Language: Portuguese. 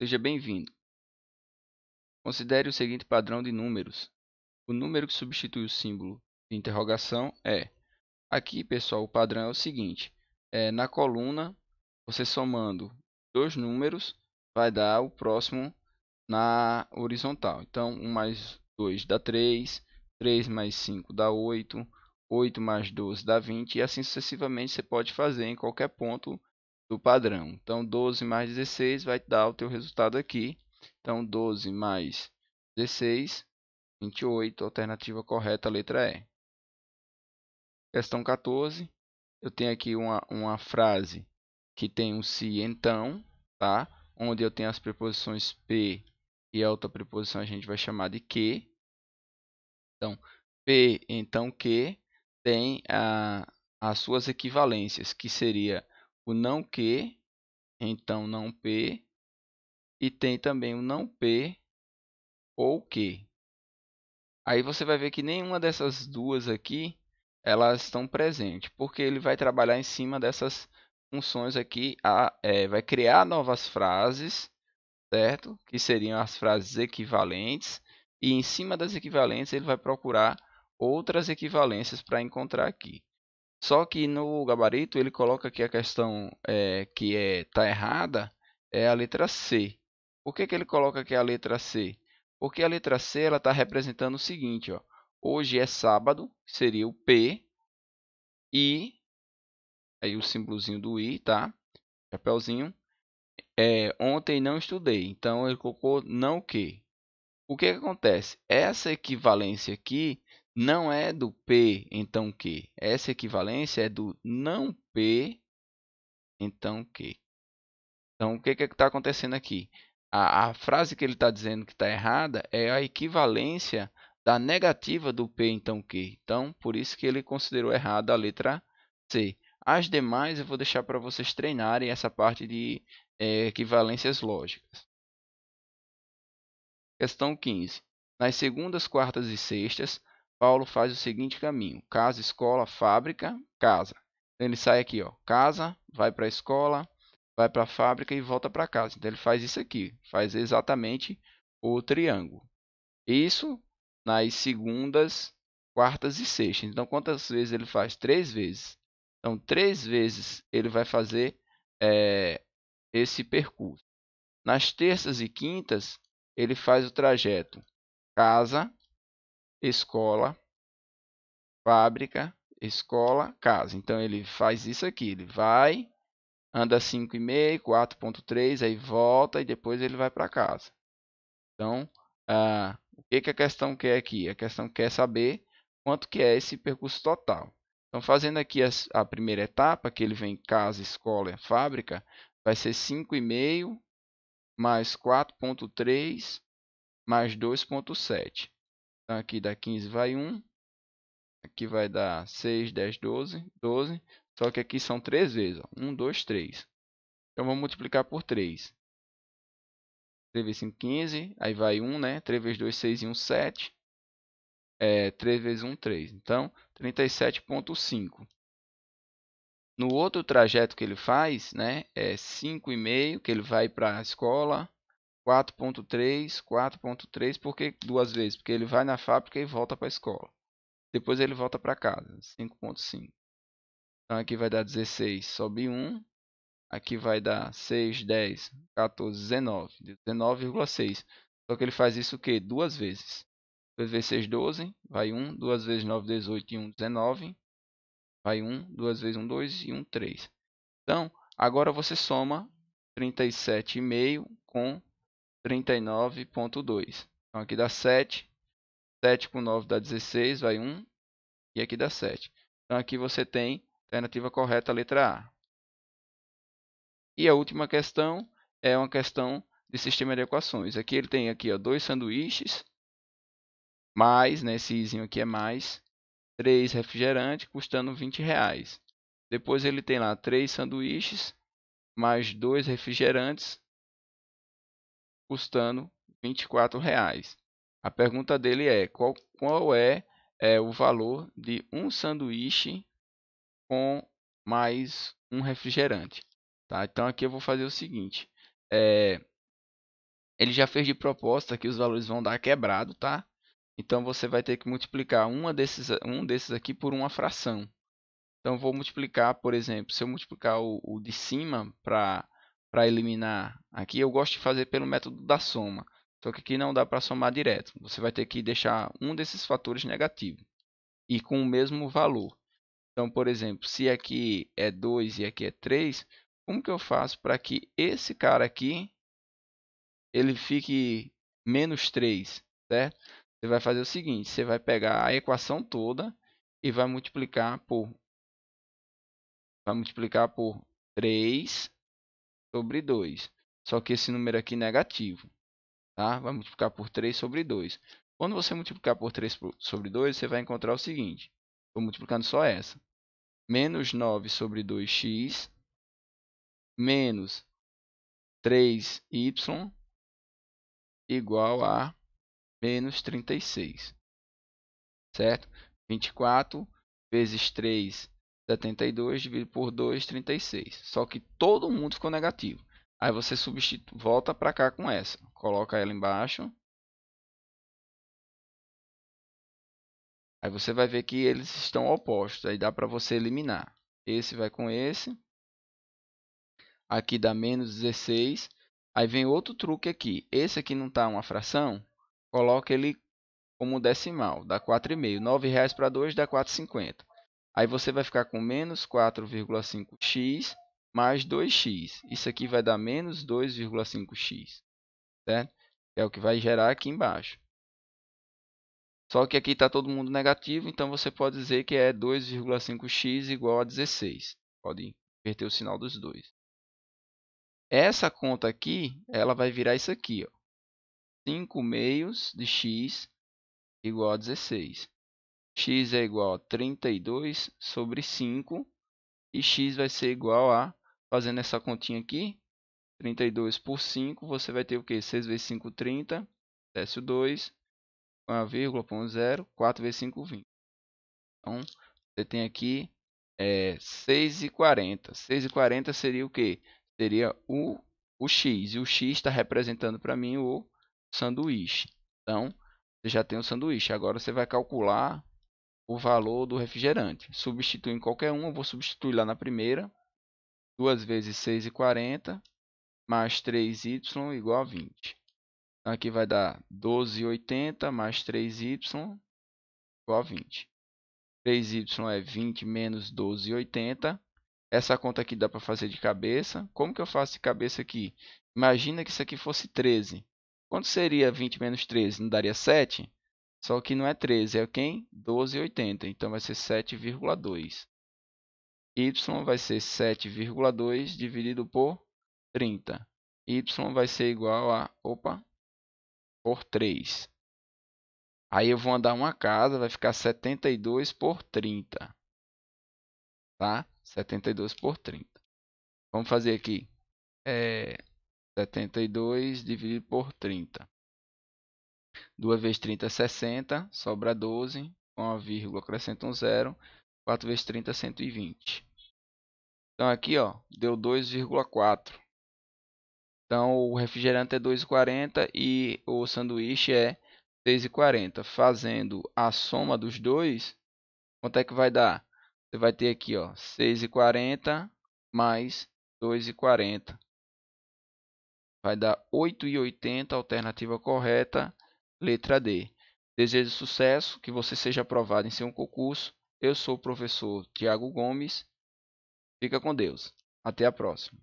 Seja bem-vindo. Considere o seguinte padrão de números. O número que substitui o símbolo de interrogação é. Aqui, pessoal, o padrão é o seguinte. É, na coluna, você somando dois números, vai dar o próximo na horizontal. Então, 1 mais 2 dá 3, 3 mais 5 dá 8, 8 mais 12 dá 20, e assim sucessivamente você pode fazer em qualquer ponto do padrão. Então, 12 mais 16 vai dar o teu resultado aqui. Então, 12 mais 16, 28, alternativa correta, letra E. Questão 14, eu tenho aqui uma, uma frase que tem um se então, tá? Onde eu tenho as preposições P e a outra preposição a gente vai chamar de que. Então, P então que tem a, as suas equivalências, que seria o não que, então não p, e tem também o não p ou que. Aí você vai ver que nenhuma dessas duas aqui elas estão presentes, porque ele vai trabalhar em cima dessas funções aqui, a, é, vai criar novas frases, certo? Que seriam as frases equivalentes, e em cima das equivalentes ele vai procurar outras equivalências para encontrar aqui. Só que no gabarito ele coloca que a questão é, que está é, tá errada é a letra C. Por que, que ele coloca que é a letra C? Porque a letra C ela está representando o seguinte, ó. Hoje é sábado, seria o P e aí o símbolozinho do i, tá? Chapéuzinho. É, ontem não estudei, então ele colocou não o quê? O que, que acontece? Essa equivalência aqui não é do P, então Q. Essa equivalência é do não P, então Q. Então, o que é está acontecendo aqui? A, a frase que ele está dizendo que está errada é a equivalência da negativa do P, então Q. Então, por isso que ele considerou errada a letra C. As demais eu vou deixar para vocês treinarem essa parte de é, equivalências lógicas. Questão 15. Nas segundas, quartas e sextas, Paulo faz o seguinte caminho: casa, escola, fábrica, casa. Ele sai aqui, ó, casa, vai para a escola, vai para a fábrica e volta para casa. Então ele faz isso aqui, faz exatamente o triângulo. Isso nas segundas, quartas e sextas. Então quantas vezes ele faz? Três vezes. Então três vezes ele vai fazer é, esse percurso. Nas terças e quintas ele faz o trajeto casa, escola, fábrica, escola, casa. Então ele faz isso aqui, ele vai, anda 5,5, 4,3, aí volta e depois ele vai para casa. Então, ah, o que, que a questão quer aqui? A questão quer saber quanto que é esse percurso total. Então, fazendo aqui a, a primeira etapa, que ele vem casa, escola, fábrica, vai ser 5,5 mais 4,3 mais 2,7. Então aqui dá 15 vai 1. Aqui vai dar 6, 10, 12, 12. Só que aqui são 3 vezes. Ó. 1, 2, 3. Então vamos multiplicar por 3. 3 vezes 5, 15. Aí vai 1, né? 3 vezes 2, 6 e 1, 7. É, 3 vezes 1, 3. Então, 37,5. No outro trajeto que ele faz, né? É 5,5 que ele vai para a escola. 4.3, 4.3, por que duas vezes? Porque ele vai na fábrica e volta para a escola. Depois ele volta para casa, 5.5. Então aqui vai dar 16, sobe 1. Aqui vai dar 6, 10, 14, 19. 19,6. Só que ele faz isso o quê? Duas vezes. 2 vezes 6, 12. Vai 1. 2 vezes 9, 18 e 1, 19. Vai 1. 2 vezes 1, 2 e 1, 3. Então, agora você soma 37,5 com 39.2. Então aqui dá 7. 7 com 9 dá 16, vai 1. E aqui dá 7. Então aqui você tem a alternativa correta, letra A. E a última questão é uma questão de sistema de equações. Aqui ele tem aqui, ó, dois sanduíches, mais, né, esse izinho aqui é mais, três refrigerantes custando 20 reais. Depois ele tem lá três sanduíches, mais dois refrigerantes custando R$ A pergunta dele é: qual, qual é, é, o valor de um sanduíche com mais um refrigerante? Tá? Então aqui eu vou fazer o seguinte: é, ele já fez de proposta que os valores vão dar quebrado, tá? Então você vai ter que multiplicar uma desses, um desses aqui por uma fração. Então vou multiplicar, por exemplo, se eu multiplicar o, o de cima para para eliminar aqui, eu gosto de fazer pelo método da soma. Só que aqui não dá para somar direto. Você vai ter que deixar um desses fatores negativo e com o mesmo valor. Então, por exemplo, se aqui é 2 e aqui é 3, como que eu faço para que esse cara aqui ele fique menos 3, certo? Você vai fazer o seguinte, você vai pegar a equação toda e vai multiplicar por vai multiplicar por 3 sobre 2. Só que esse número aqui é negativo. Tá? Vai multiplicar por 3 sobre 2. Quando você multiplicar por 3 sobre 2, você vai encontrar o seguinte. Estou multiplicando só essa. Menos 9 sobre 2x. Menos 3y. Igual a menos 36. Certo? 24 vezes 3 72 dividido por 2, 36. Só que todo mundo ficou negativo. Aí você substitui, volta para cá com essa. Coloca ela embaixo. Aí você vai ver que eles estão opostos. Aí dá para você eliminar. Esse vai com esse. Aqui dá menos 16. Aí vem outro truque aqui. Esse aqui não está uma fração. Coloca ele como decimal. Dá 4,5. R$ 9,00 para 2 dá 4,50. Aí você vai ficar com menos 4,5x mais 2x. Isso aqui vai dar menos 2,5x. É o que vai gerar aqui embaixo. Só que aqui está todo mundo negativo, então você pode dizer que é 2,5x igual a 16. Pode inverter o sinal dos dois. Essa conta aqui, ela vai virar isso aqui. Ó. 5 meios de x igual a 16 x é igual a 32 sobre 5 e x vai ser igual a, fazendo essa continha aqui, 32 por 5, você vai ter o que? 6 vezes 5, 30, desce o 2, com vírgula, 4 vezes 5, 20. Então, você tem aqui é, 6,40. 6,40 seria o que? Seria o, o x, e o x está representando para mim o sanduíche. Então, você já tem o sanduíche. Agora você vai calcular o valor do refrigerante. Substitui em qualquer um, eu vou substituir lá na primeira. 2 vezes 6,40 mais 3y igual a 20. Então, aqui vai dar 12,80 mais 3y igual a 20. 3y é 20 menos 12,80. Essa conta aqui dá para fazer de cabeça. Como que eu faço de cabeça aqui? Imagina que isso aqui fosse 13. Quanto seria 20 menos 13? Não daria 7? Só que não é 13, é quem? 12,80. Então vai ser 7,2. Y vai ser 7,2 dividido por 30. Y vai ser igual a, opa, por 3. Aí eu vou andar uma casa, vai ficar 72 por 30. Tá? 72 por 30. Vamos fazer aqui. É 72 dividido por 30. 2 vezes 30 é 60, sobra 12, com vírgula acrescenta um zero, 4 vezes 30 é 120. Então aqui ó, deu 2,4. Então o refrigerante é 2,40 e o sanduíche é 6,40. Fazendo a soma dos dois, quanto é que vai dar? Você vai ter aqui ó, 6,40 mais 2,40. Vai dar 8,80, alternativa correta. Letra D. Desejo sucesso, que você seja aprovado em seu concurso. Eu sou o professor Tiago Gomes. Fica com Deus. Até a próxima.